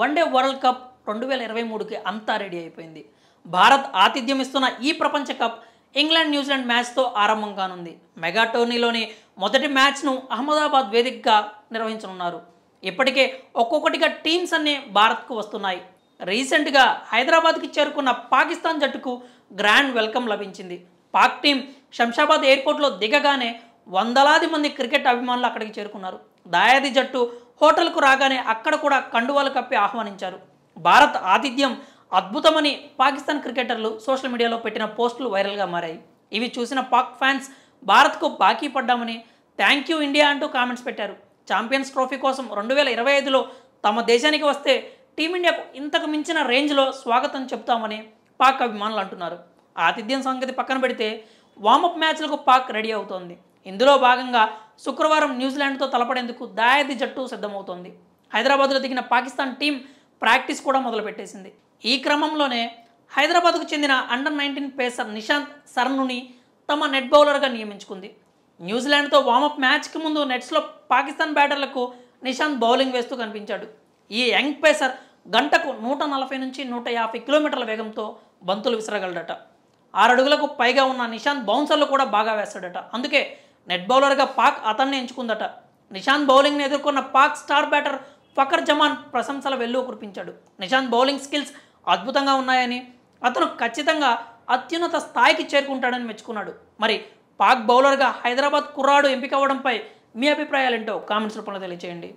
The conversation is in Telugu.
వన్డే వరల్డ్ కప్ రెండు వేల ఇరవై మూడుకి అంతా రెడీ అయిపోయింది భారత్ ఆతిథ్యం ఇస్తున్న ఈ ప్రపంచ కప్ ఇంగ్లాండ్ న్యూజిలాండ్ మ్యాచ్తో ఆరంభం కానుంది మెగా టోర్నీలోని మొదటి మ్యాచ్ను అహ్మదాబాద్ వేదికగా నిర్వహించనున్నారు ఇప్పటికే ఒక్కొక్కటిగా టీమ్స్ అన్నీ భారత్కు వస్తున్నాయి రీసెంట్గా హైదరాబాద్కి చేరుకున్న పాకిస్తాన్ జట్టుకు గ్రాండ్ వెల్కమ్ లభించింది పాక్ టీం శంషాబాద్ ఎయిర్పోర్ట్లో దిగగానే వందలాది మంది క్రికెట్ అభిమానులు అక్కడికి చేరుకున్నారు దాయాది జట్టు హోటల్కు రాగానే అక్కడ కూడా కండువాలు కప్పి ఆహ్వానించారు భారత్ ఆతిథ్యం అద్భుతమని పాకిస్తాన్ క్రికెటర్లు సోషల్ మీడియాలో పెట్టిన పోస్టులు వైరల్గా మారాయి ఇవి చూసిన పాక్ ఫ్యాన్స్ భారత్కు బాకీ పడ్డామని థ్యాంక్ యూ ఇండియా అంటూ కామెంట్స్ పెట్టారు ఛాంపియన్స్ ట్రోఫీ కోసం రెండు వేల ఇరవై ఐదులో తమ దేశానికి వస్తే టీమిండియాకు ఇంతకు మించిన రేంజ్లో స్వాగతం చెప్తామని పాక్ అభిమానులు అంటున్నారు ఆతిథ్యం సంగతి పక్కన పెడితే వామప్ మ్యాచ్లకు పాక్ రెడీ అవుతోంది ఇందులో భాగంగా శుక్రవారం న్యూజిలాండ్తో తలపడేందుకు దాయాది జట్టు సిద్ధమవుతోంది హైదరాబాద్లో దిగిన పాకిస్తాన్ టీం ప్రాక్టీస్ కూడా మొదలుపెట్టేసింది ఈ క్రమంలోనే హైదరాబాద్కు చెందిన అండర్ నైన్టీన్ పేసర్ నిశాంత్ సర్నుని తమ నెట్ బౌలర్గా నియమించుకుంది న్యూజిలాండ్తో వామప్ మ్యాచ్కి ముందు నెట్స్లో పాకిస్తాన్ బ్యాటర్లకు నిశాంత్ బౌలింగ్ వేస్తూ కనిపించాడు ఈ యంగ్ పేసర్ గంటకు నూట నలభై నుంచి నూట యాభై కిలోమీటర్ల వేగంతో బంతులు విసరగలడట ఆరు అడుగులకు పైగా ఉన్న నిశాంత్ బౌన్సర్లు కూడా బాగా వేస్తాడట అందుకే నెట్ బౌలర్గా పాక్ అతన్ని ఎంచుకుందట నిషాంత్ బౌలింగ్ని ఎదుర్కొన్న పాక్ స్టార్ బ్యాటర్ ఫకర్ జమాన్ ప్రశంసల వెల్లువ కురిపించాడు నిషాంత్ బౌలింగ్ స్కిల్స్ అద్భుతంగా ఉన్నాయని అతను ఖచ్చితంగా అత్యున్నత స్థాయికి చేరుకుంటాడని మెచ్చుకున్నాడు మరి పాక్ బౌలర్గా హైదరాబాద్ కుర్రాడు ఎంపిక అవ్వడంపై మీ అభిప్రాయాలేంటో కామెంట్స్ రూపంలో తెలియజేయండి